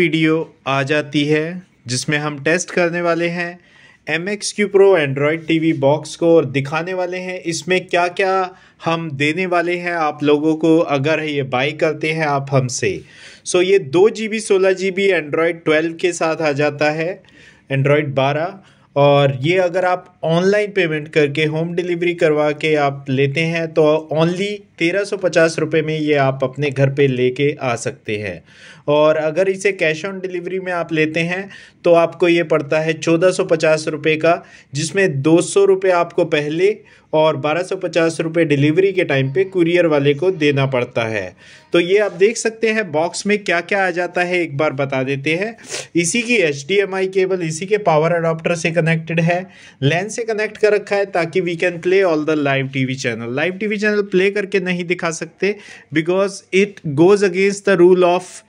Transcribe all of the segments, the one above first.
video आ जाती है जिसमें हम टेस्ट करने वाले हैं M X Q pro Android T V box को और दिखाने वाले हैं इसमें क्या क्या हम देने वाले हैं आप लोगों को अगर ये बाई करते हैं आप हमसे सो ये दो जी बी सोलह जी बी एंड्रॉयड ट्वेल्व के साथ आ जाता है एंड्रॉयड बारह और ये अगर आप ऑनलाइन पेमेंट करके होम डिलीवरी करवा के आप लेते हैं तो ओनली तेरह सौ पचास रुपये में ये आप अपने घर पे लेके आ सकते हैं और अगर इसे कैश ऑन डिलीवरी में आप लेते हैं तो आपको ये पड़ता है चौदह सौ पचास रुपये का जिसमें दो सौ रुपये आपको पहले और बारह सौ पचास रुपये डिलीवरी के टाइम पे कुरियर वाले को देना पड़ता है तो ये आप देख सकते हैं बॉक्स में क्या क्या आ जाता है एक बार बता देते हैं इसी की एच केबल इसी के पावर अडोप्टर से कनेक्टेड है लैन से कनेक्ट कर रखा है ताकि we can play all the live T channel live T channel play करके नहीं दिखा सकते because it goes against the rule of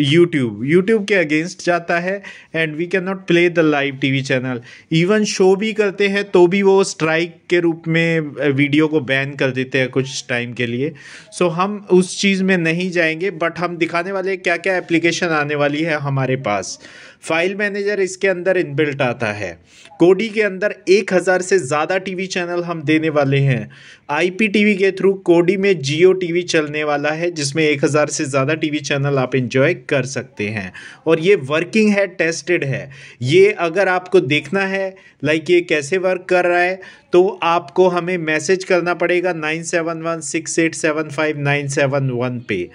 YouTube YouTube के अगेंस्ट जाता है and we can not play the live TV channel even show भी करते हैं तो भी वो स्ट्राइक के रूप में वीडियो को बैन कर देते हैं कुछ टाइम के लिए सो so, हम उस चीज़ में नहीं जाएंगे बट हम दिखाने वाले क्या क्या एप्लीकेशन आने वाली है हमारे पास फाइल मैनेजर इसके अंदर इनबिल्ट आता है कोडी के अंदर एक हज़ार से ज़्यादा टीवी चैनल हम देने वाले हैं आईपीटीवी के थ्रू कोडी में जियो टीवी चलने वाला है जिसमें एक हज़ार से ज़्यादा टीवी चैनल आप इंजॉय कर सकते हैं और ये वर्किंग है टेस्टेड है ये अगर आपको देखना है लाइक ये कैसे वर्क कर रहा है तो आपको हमें मैसेज करना पड़ेगा nine seven one six eight seven five nine seven one पे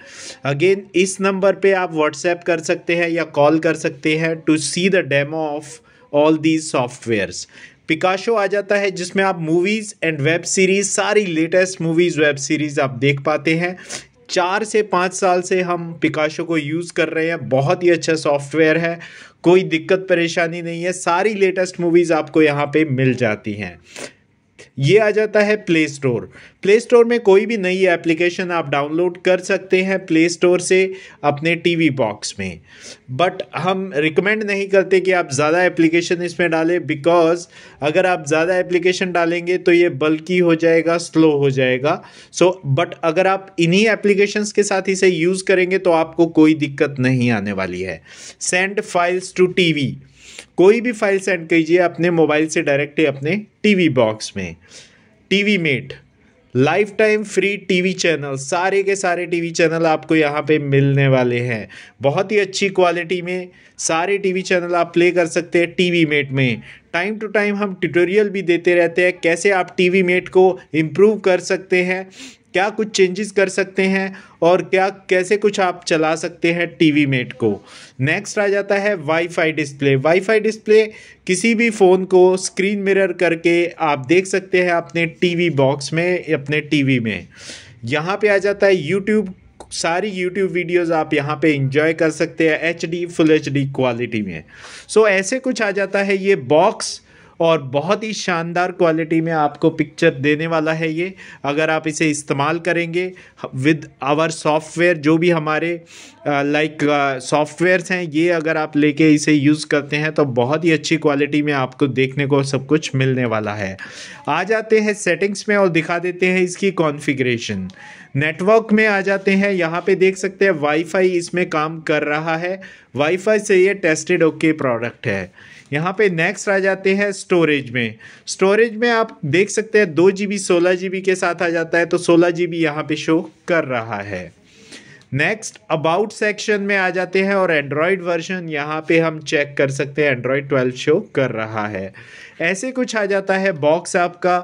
अगेन इस नंबर पे आप व्हाट्सएप कर सकते हैं या कॉल कर सकते हैं है to see the demo of all these softwares Picasho आ जाता है जिसमें आप मूवीज़ एंड वेब सीरीज़ सारी लेटेस्ट मूवीज़ वेब सीरीज़ आप देख पाते हैं चार से पाँच साल से हम पिकाशो को यूज़ कर रहे हैं बहुत ही अच्छा सॉफ्टवेयर है कोई दिक्कत परेशानी नहीं है सारी लेटेस्ट मूवीज़ आपको यहाँ पे मिल जाती हैं ये आ जाता है प्ले स्टोर प्ले स्टोर में कोई भी नई एप्लीकेशन आप डाउनलोड कर सकते हैं प्ले स्टोर से अपने टीवी बॉक्स में बट हम रिकमेंड नहीं करते कि आप ज़्यादा एप्लीकेशन इसमें डालें बिकॉज अगर आप ज़्यादा एप्लीकेशन डालेंगे तो ये बल्कि हो जाएगा स्लो हो जाएगा सो so, बट अगर आप इन्हीं एप्लीकेशंस के साथ इसे यूज़ करेंगे तो आपको कोई दिक्कत नहीं आने वाली है सेंड फाइल्स टू टीवी कोई भी फाइल सेंड कीजिए अपने मोबाइल से डायरेक्ट अपने टीवी बॉक्स में TV Mate lifetime free TV channel सारे के सारे टीवी चैनल आपको यहाँ पे मिलने वाले हैं बहुत ही अच्छी क्वालिटी में सारे टीवी चैनल आप प्ले कर सकते हैं टीवी मेट में टाइम टू टाइम हम ट्यूटोरियल भी देते रहते हैं कैसे आप टी वी मेट को इम्प्रूव कर सकते हैं क्या कुछ चेंजेस कर सकते हैं और क्या कैसे कुछ आप चला सकते हैं टीवी मेट को नेक्स्ट आ जाता है वाईफाई डिस्प्ले वाईफाई डिस्प्ले किसी भी फ़ोन को स्क्रीन मिरर करके आप देख सकते हैं अपने टीवी बॉक्स में अपने टीवी में यहाँ पे आ जाता है यूट्यूब सारी यूट्यूब वीडियोस आप यहाँ पे इंजॉय कर सकते हैं H D full H D quality में सो so, ऐसे कुछ आ जाता है ये बॉक्स और बहुत ही शानदार क्वालिटी में आपको पिक्चर देने वाला है ये अगर आप इसे इस्तेमाल करेंगे विद आवर सॉफ्टवेयर जो भी हमारे लाइक सॉफ्टवेयर्स हैं ये अगर आप लेके इसे यूज़ करते हैं तो बहुत ही अच्छी क्वालिटी में आपको देखने को सब कुछ मिलने वाला है आ जाते हैं सेटिंग्स में और दिखा देते हैं इसकी कॉन्फ़िगरेशन नेटवर्क में आ जाते हैं यहाँ पे देख सकते हैं वाईफाई इसमें काम कर रहा है वाईफाई से ये टेस्टेड ओके प्रोडक्ट है यहाँ पे नेक्स्ट आ जाते हैं स्टोरेज में स्टोरेज में आप देख सकते हैं दो जी बी सोलह जी बी के साथ आ जाता है तो सोलह जी बी यहाँ पे शो कर रहा है नेक्स्ट अबाउट सेक्शन में आ जाते हैं और एंड्रॉयड वर्जन यहाँ पे हम चेक कर सकते हैं एंड्रॉयड 12 शो कर रहा है ऐसे कुछ आ जाता है बॉक्स आपका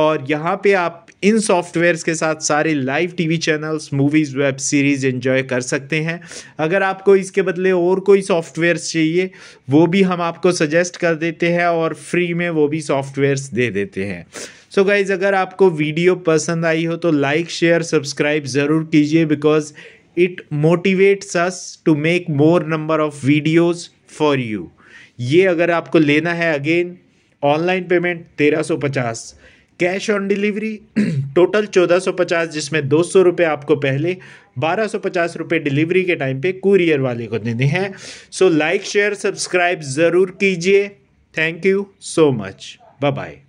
और यहाँ पे आप इन सॉफ्टवेयर्स के साथ सारे live TV channels movies web series enjoy कर सकते हैं अगर आपको इसके बदले और कोई सॉफ्टवेयर्स चाहिए वो भी हम आपको सजेस्ट कर देते हैं और फ्री में वो भी सॉफ्टवेयर्स दे देते हैं सो so गाइज़ अगर आपको वीडियो पसंद आई हो तो लाइक शेयर सब्सक्राइब ज़रूर कीजिए because it motivates us to make more number of videos for you ये अगर आपको लेना है अगेन ऑनलाइन पेमेंट तेरह सौ पचास कैश ऑन डिलीवरी टोटल चौदह सौ पचास जिसमें दो सौ रुपये आपको पहले बारह सौ पचास रुपये डिलीवरी के टाइम पे कुरियर वाले को देने हैं सो लाइक शेयर सब्सक्राइब ज़रूर कीजिए thank you so much bye bye